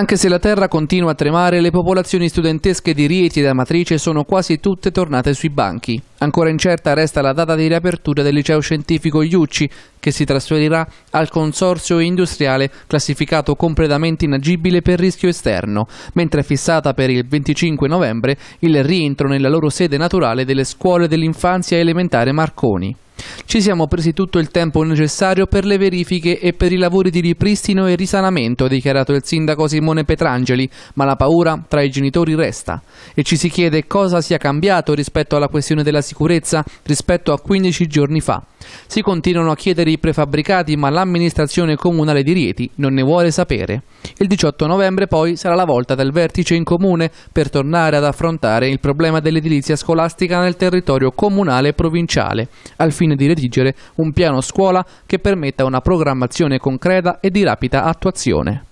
Anche se la terra continua a tremare, le popolazioni studentesche di Rieti ed Amatrice sono quasi tutte tornate sui banchi. Ancora incerta resta la data di riapertura del liceo scientifico Iucci, che si trasferirà al consorzio industriale classificato completamente inagibile per rischio esterno, mentre è fissata per il 25 novembre il rientro nella loro sede naturale delle scuole dell'infanzia elementare Marconi. Ci siamo presi tutto il tempo necessario per le verifiche e per i lavori di ripristino e risanamento, ha dichiarato il sindaco Simone Petrangeli, ma la paura tra i genitori resta. E ci si chiede cosa sia cambiato rispetto alla questione della sicurezza rispetto a 15 giorni fa. Si continuano a chiedere i prefabbricati ma l'amministrazione comunale di Rieti non ne vuole sapere. Il 18 novembre poi sarà la volta del vertice in comune per tornare ad affrontare il problema dell'edilizia scolastica nel territorio comunale e provinciale, al fine di redigere un piano scuola che permetta una programmazione concreta e di rapida attuazione.